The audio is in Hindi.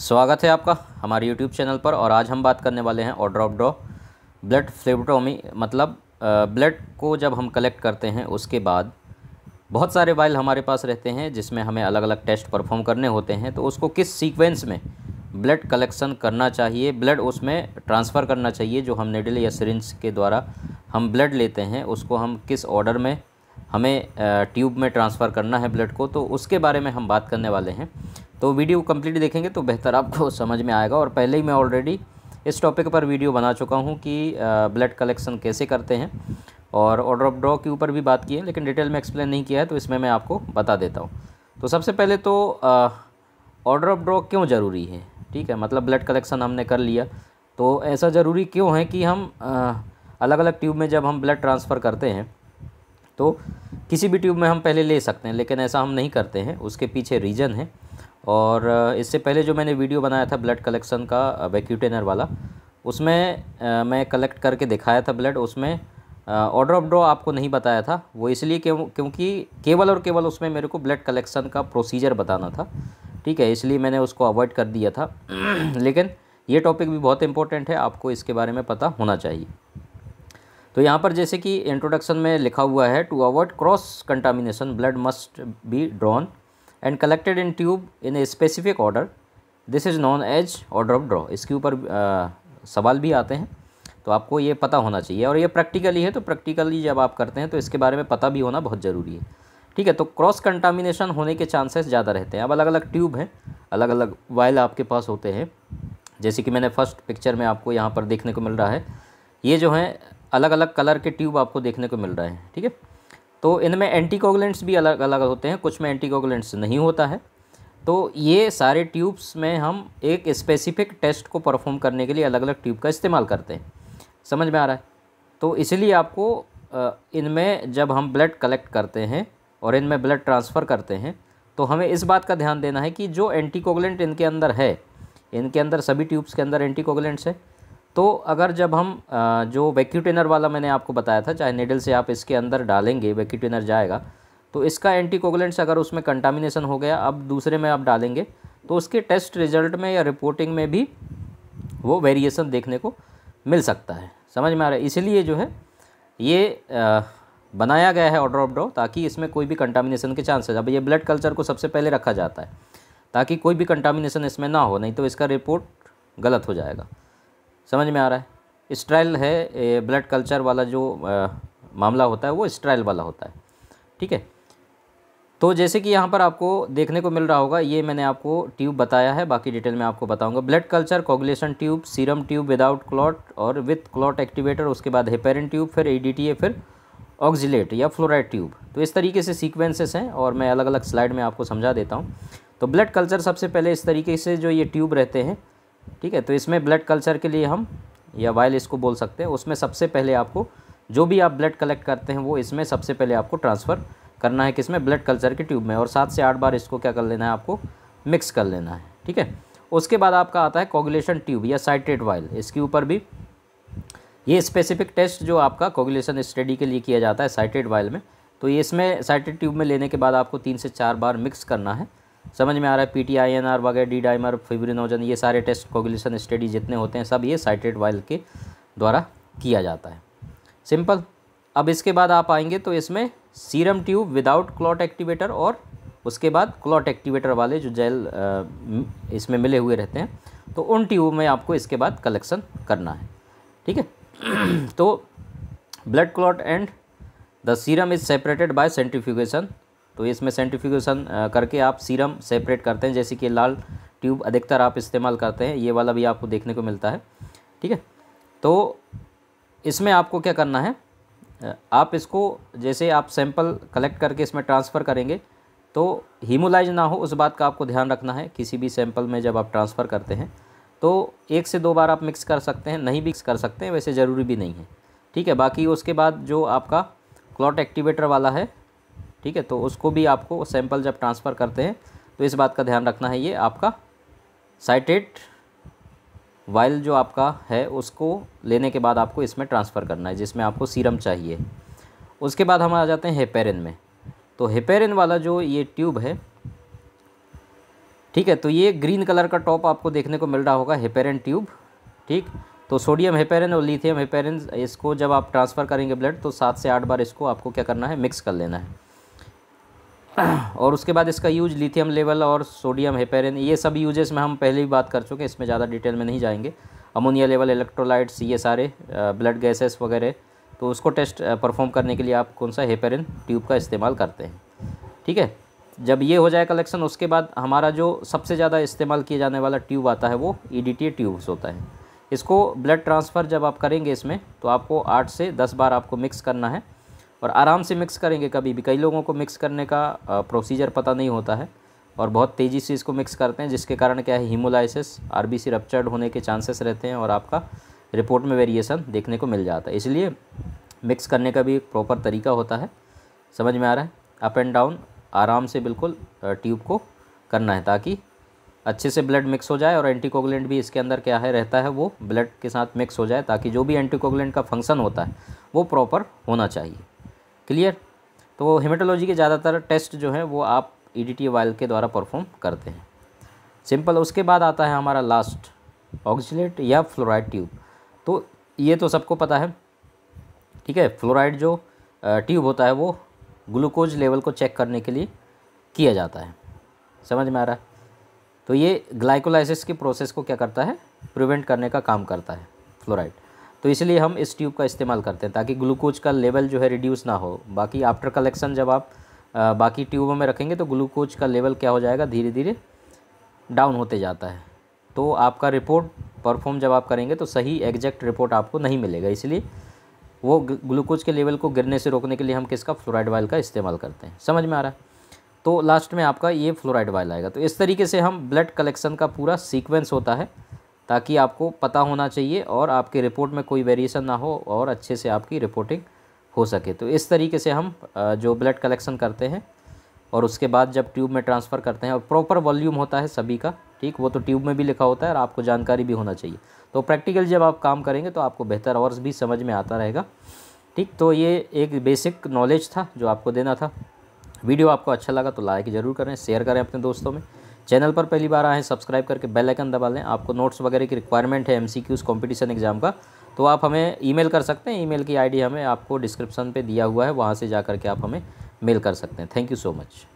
स्वागत है आपका हमारे यूट्यूब चैनल पर और आज हम बात करने वाले हैं order of draw blood phlebotomy मतलब ब्लड को जब हम कलेक्ट करते हैं उसके बाद बहुत सारे वाइल हमारे पास रहते हैं जिसमें हमें अलग अलग टेस्ट परफॉर्म करने होते हैं तो उसको किस सीक्वेंस में ब्लड कलेक्शन करना चाहिए ब्लड उसमें ट्रांसफ़र करना चाहिए जो हम नेडल या सिरिंज के द्वारा हम ब्लड लेते हैं उसको हम किस ऑर्डर में हमें ट्यूब में ट्रांसफ़र करना है ब्लड को तो उसके बारे में हम बात करने वाले हैं तो वीडियो कंप्लीट देखेंगे तो बेहतर आपको समझ में आएगा और पहले ही मैं ऑलरेडी इस टॉपिक पर वीडियो बना चुका हूँ कि ब्लड कलेक्शन कैसे करते हैं और ऑर्डर ऑफ ड्रॉ के ऊपर भी बात की है लेकिन डिटेल में एक्सप्लेन नहीं किया है तो इसमें मैं आपको बता देता हूँ तो सबसे पहले तो ऑर्डर ऑफ ड्रॉ क्यों ज़रूरी है ठीक है मतलब ब्लड कलेक्शन हमने कर लिया तो ऐसा ज़रूरी क्यों है कि हम अलग अलग ट्यूब में जब हम ब्लड ट्रांसफ़र करते हैं तो किसी भी ट्यूब में हम पहले ले सकते हैं लेकिन ऐसा हम नहीं करते हैं उसके पीछे रीज़न है और इससे पहले जो मैंने वीडियो बनाया था ब्लड कलेक्शन का वैक्यूटेनर वाला उसमें मैं कलेक्ट करके दिखाया था ब्लड उसमें ऑर्डर ऑफ ड्रॉ आपको नहीं बताया था वो इसलिए क्यों क्योंकि केवल और केवल उसमें मेरे को ब्लड कलेक्शन का प्रोसीजर बताना था ठीक है इसलिए मैंने उसको अवॉइड कर दिया था लेकिन ये टॉपिक भी बहुत इंपॉर्टेंट है आपको इसके बारे में पता होना चाहिए तो यहाँ पर जैसे कि इंट्रोडक्शन में लिखा हुआ है to avoid cross contamination blood must be drawn and collected in tube in a specific order this is known as order of draw इसके ऊपर सवाल भी आते हैं तो आपको ये पता होना चाहिए और ये प्रैक्टिकली है तो प्रैक्टिकली जब आप करते हैं तो इसके बारे में पता भी होना बहुत ज़रूरी है ठीक है तो क्रॉस कंटामिनेशन होने के चांसेस ज़्यादा रहते हैं अब अलग अलग ट्यूब हैं अलग अलग वायल आपके पास होते हैं जैसे कि मैंने फर्स्ट पिक्चर में आपको यहाँ पर देखने को मिल रहा है ये जो हैं अलग अलग कलर के ट्यूब आपको देखने को मिल रहा है ठीक है तो इनमें एंटीकोगलेंट्स भी अलग अलग होते हैं कुछ में एंटीकोगलेंट्स नहीं होता है तो ये सारे ट्यूब्स में हम एक स्पेसिफिक टेस्ट को परफॉर्म करने के लिए अलग अलग ट्यूब का इस्तेमाल करते हैं समझ में आ रहा है तो इसलिए आपको इनमें जब हम ब्लड कलेक्ट करते हैं और इनमें ब्लड ट्रांसफ़र करते हैं तो हमें इस बात का ध्यान देना है कि जो एंटीकोगलेंट इनके अंदर है इनके अंदर सभी ट्यूब्स के अंदर एंटीकोगलेंट्स है तो अगर जब हम जो वैक्यूटेनर वाला मैंने आपको बताया था चाहे नेडल से आप इसके अंदर डालेंगे वैक्यूटेनर जाएगा तो इसका एंटीकोगलेंट्स अगर उसमें कंटामिनेशन हो गया अब दूसरे में आप डालेंगे तो उसके टेस्ट रिजल्ट में या रिपोर्टिंग में भी वो वेरिएशन देखने को मिल सकता है समझ में आ रहा है इसलिए जो है ये बनाया गया है ऑर्डर ऑफ ड्रॉ ताकि इसमें कोई भी कंटामिनेशन के चांसेस अब ये ब्लड कल्चर को सबसे पहले रखा जाता है ताकि कोई भी कंटामिनेशन इसमें ना हो नहीं तो इसका रिपोर्ट गलत हो जाएगा समझ में आ रहा है स्ट्राइल है ब्लड कल्चर वाला जो आ, मामला होता है वो स्ट्राइल वाला होता है ठीक है तो जैसे कि यहाँ पर आपको देखने को मिल रहा होगा ये मैंने आपको ट्यूब बताया है बाकी डिटेल में आपको बताऊंगा blood culture coagulation tube serum tube without clot और विथ क्लॉट एक्टिवेटर उसके बाद हेपेरिन ट्यूब फिर ए फिर ऑक्जिलेट या फ्लोराइड ट्यूब तो इस तरीके से सीक्वेंसेस हैं और मैं अलग अलग स्लाइड में आपको समझा देता हूँ तो ब्लड कल्चर सबसे पहले इस तरीके से जो ये ट्यूब रहते हैं ठीक है तो इसमें ब्लड कल्चर के लिए हम या वाइल इसको बोल सकते हैं उसमें सबसे पहले आपको जो भी आप ब्लड कलेक्ट करते हैं वो इसमें सबसे पहले आपको ट्रांसफ़र करना है किसमें ब्लड कल्चर के ट्यूब में और सात से आठ बार इसको क्या कर लेना है आपको मिक्स कर लेना है ठीक है उसके बाद आपका आता है कोगुलेशन ट्यूब या साइट्रेट वाइल इसके ऊपर भी ये स्पेसिफिक टेस्ट जो आपका कोगुलेशन स्टडी के लिए किया जाता है साइट्रेट वाइल में तो ये इसमें साइट्रेट ट्यूब में लेने के बाद आपको तीन से चार बार मिक्स करना है समझ में आ रहा है P T I N R वगैरह डी डाइमर फिब्रिनोजन ये सारे टेस्ट कोगुलेशन स्टडी जितने होते हैं सब ये साइट्रेट वाइल के द्वारा किया जाता है सिंपल अब इसके बाद आप आएंगे तो इसमें serum tube without clot activator और उसके बाद क्लॉट एक्टिवेटर वाले जो जेल इसमें मिले हुए रहते हैं तो उन ट्यूब में आपको इसके बाद कलेक्शन करना है ठीक है तो blood clot and the serum is separated by centrifugation तो इसमें सेंट्रीफ्यूगेशन करके आप सीरम सेपरेट करते हैं जैसे कि लाल ट्यूब अधिकतर आप इस्तेमाल करते हैं ये वाला भी आपको देखने को मिलता है ठीक है तो इसमें आपको क्या करना है आप इसको जैसे आप सैंपल कलेक्ट करके इसमें ट्रांसफ़र करेंगे तो हीमोलाइज ना हो उस बात का आपको ध्यान रखना है किसी भी सैंपल में जब आप ट्रांसफ़र करते हैं तो एक से दो बार आप मिक्स कर सकते हैं नहीं मिक्स कर सकते हैं वैसे ज़रूरी भी नहीं है ठीक है बाकी उसके बाद जो आपका क्लॉट एक्टिवेटर वाला है ठीक है तो उसको भी आपको सैंपल जब ट्रांसफ़र करते हैं तो इस बात का ध्यान रखना है ये आपका साइटेट वाइल जो आपका है उसको लेने के बाद आपको इसमें ट्रांसफ़र करना है जिसमें आपको सीरम चाहिए उसके बाद हम आ जाते हैं हेपेरिन में तो हेपेरिन वाला जो ये ट्यूब है ठीक है तो ये ग्रीन कलर का टॉप आपको देखने को मिल रहा होगा हेपेरिन ट्यूब ठीक तो सोडियम हेपेरिन और लिथियम हेपेरिन इसको जब आप ट्रांसफ़र करेंगे ब्लड तो सात से आठ बार इसको आपको क्या करना है मिक्स कर लेना है और उसके बाद इसका यूज लिथियम लेवल और सोडियम हेपेरिन ये सब यूजेस में हम पहले ही बात कर चुके हैं इसमें ज़्यादा डिटेल में नहीं जाएंगे अमोनिया लेवल इलेक्ट्रोलाइट्स ये सारे ब्लड गैसेस वगैरह तो उसको टेस्ट परफॉर्म करने के लिए आप कौन सा हेपेरिन ट्यूब का इस्तेमाल करते हैं ठीक है जब ये हो जाए कलेक्शन उसके बाद हमारा जो सबसे ज़्यादा इस्तेमाल किया जाने वाला ट्यूब आता है वो ई डी टी ट्यूब्स होता है इसको ब्लड ट्रांसफ़र जब आप करेंगे इसमें तो आपको आठ से दस बार आपको मिक्स करना है और आराम से मिक्स करेंगे कभी भी कई लोगों को मिक्स करने का प्रोसीजर पता नहीं होता है और बहुत तेज़ी से इसको मिक्स करते हैं जिसके कारण क्या है हीमोलाइसिस आर बी होने के चांसेस रहते हैं और आपका रिपोर्ट में वेरिएशन देखने को मिल जाता है इसलिए मिक्स करने का भी एक प्रॉपर तरीका होता है समझ में आ रहा है अप एंड डाउन आराम से बिल्कुल ट्यूब को करना है ताकि अच्छे से ब्लड मिक्स हो जाए और एंटीकोगुलेंट भी इसके अंदर क्या है रहता है वो ब्लड के साथ मिक्स हो जाए ताकि जो भी एंटीकोगुलेंट का फंक्शन होता है वो प्रॉपर होना चाहिए क्लियर तो हेमेटोलॉजी के ज़्यादातर टेस्ट जो है वो आप ई e डी के द्वारा परफॉर्म करते हैं सिंपल उसके बाद आता है हमारा लास्ट ऑक्सीट या फ्लोराइड ट्यूब तो ये तो सबको पता है ठीक है फ्लोराइड जो ट्यूब होता है वो ग्लूकोज लेवल को चेक करने के लिए किया जाता है समझ में आ रहा है तो ये ग्लाइकोलाइसिस के प्रोसेस को क्या करता है प्रिवेंट करने का काम करता है फ्लोराइड तो इसलिए हम इस ट्यूब का इस्तेमाल करते हैं ताकि ग्लूकोज का लेवल जो है रिड्यूस ना हो बाकी आफ्टर कलेक्शन जब आप बाकी ट्यूबों में रखेंगे तो ग्लूकोज का लेवल क्या हो जाएगा धीरे धीरे डाउन होते जाता है तो आपका रिपोर्ट परफॉर्म जब आप करेंगे तो सही एग्जैक्ट रिपोर्ट आपको नहीं मिलेगा इसलिए वो ग्लूकोज के लेवल को गिरने से रोकने के लिए हम किसका फ्लोराइड वायल का इस्तेमाल करते हैं समझ में आ रहा है तो लास्ट में आपका ये फ्लोराइड वायल आएगा तो इस तरीके से हम ब्लड कलेक्शन का पूरा सीक्वेंस होता है ताकि आपको पता होना चाहिए और आपके रिपोर्ट में कोई वेरिएशन ना हो और अच्छे से आपकी रिपोर्टिंग हो सके तो इस तरीके से हम जो ब्लड कलेक्शन करते हैं और उसके बाद जब ट्यूब में ट्रांसफ़र करते हैं और प्रॉपर वॉल्यूम होता है सभी का ठीक वो तो ट्यूब में भी लिखा होता है और आपको जानकारी भी होना चाहिए तो प्रैक्टिकल जब आप काम करेंगे तो आपको बेहतर और भी समझ में आता रहेगा ठीक तो ये एक बेसिक नॉलेज था जो आपको देना था वीडियो आपको अच्छा लगा तो लाइक ज़रूर करें शेयर करें अपने दोस्तों में चैनल पर पहली बार आए हैं सब्सक्राइब करके बेल आइकन दबा लें आपको नोट्स वगैरह की रिक्वायरमेंट है एमसीक्यूज कंपटीशन एग्जाम का तो आप हमें ईमेल कर सकते हैं ईमेल की आईडी हमें आपको डिस्क्रिप्शन पे दिया हुआ है वहाँ से जा करके आप हमें मेल कर सकते हैं थैंक यू सो मच